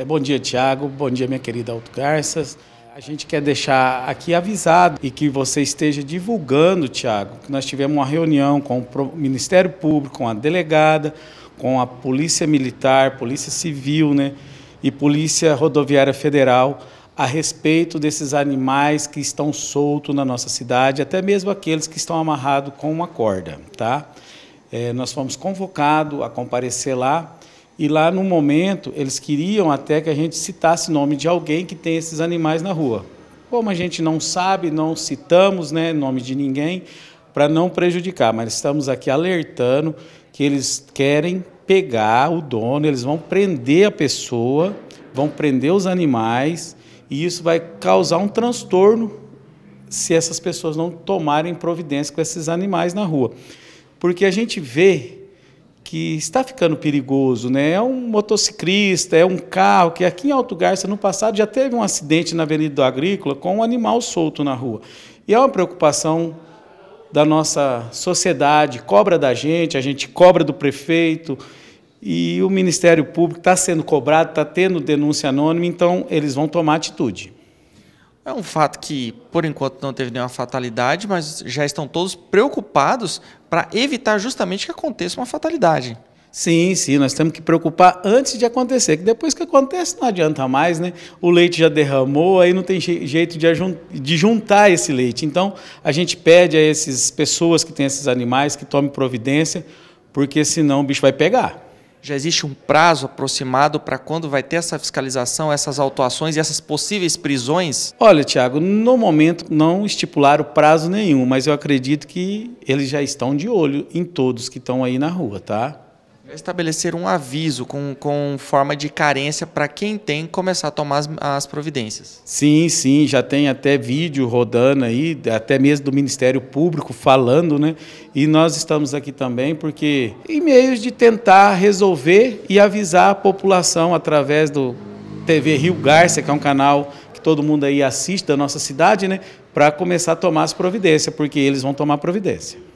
É, bom dia, Tiago. Bom dia, minha querida Alto Garças. A gente quer deixar aqui avisado e que você esteja divulgando, Tiago, que nós tivemos uma reunião com o Ministério Público, com a delegada, com a Polícia Militar, Polícia Civil né, e Polícia Rodoviária Federal a respeito desses animais que estão soltos na nossa cidade, até mesmo aqueles que estão amarrados com uma corda. Tá? É, nós fomos convocados a comparecer lá e lá no momento, eles queriam até que a gente citasse o nome de alguém que tem esses animais na rua. Como a gente não sabe, não citamos né, nome de ninguém para não prejudicar, mas estamos aqui alertando que eles querem pegar o dono, eles vão prender a pessoa, vão prender os animais e isso vai causar um transtorno se essas pessoas não tomarem providência com esses animais na rua. Porque a gente vê que está ficando perigoso, né? É um motociclista, é um carro que aqui em Alto Garça no passado já teve um acidente na Avenida do Agrícola com um animal solto na rua. E é uma preocupação da nossa sociedade, cobra da gente, a gente cobra do prefeito e o Ministério Público está sendo cobrado, está tendo denúncia anônima, então eles vão tomar atitude. É um fato que, por enquanto, não teve nenhuma fatalidade, mas já estão todos preocupados para evitar justamente que aconteça uma fatalidade. Sim, sim, nós temos que preocupar antes de acontecer, que depois que acontece não adianta mais, né? O leite já derramou, aí não tem jeito de, juntar esse leite. Então, a gente pede a essas pessoas que têm esses animais que tomem providência, porque senão o bicho vai pegar já existe um prazo aproximado para quando vai ter essa fiscalização, essas autuações e essas possíveis prisões? Olha, Tiago, no momento não estipularam prazo nenhum, mas eu acredito que eles já estão de olho em todos que estão aí na rua, tá? estabelecer um aviso com, com forma de carência para quem tem começar a tomar as, as, providências. Sim, sim, já tem até vídeo rodando aí, até mesmo do Ministério Público falando, né? E nós estamos aqui também porque em meios de tentar resolver e avisar a população através do TV Rio Garça, que é um canal que todo mundo aí assiste da nossa cidade, né? Para começar a tomar as providências, porque eles vão tomar providência.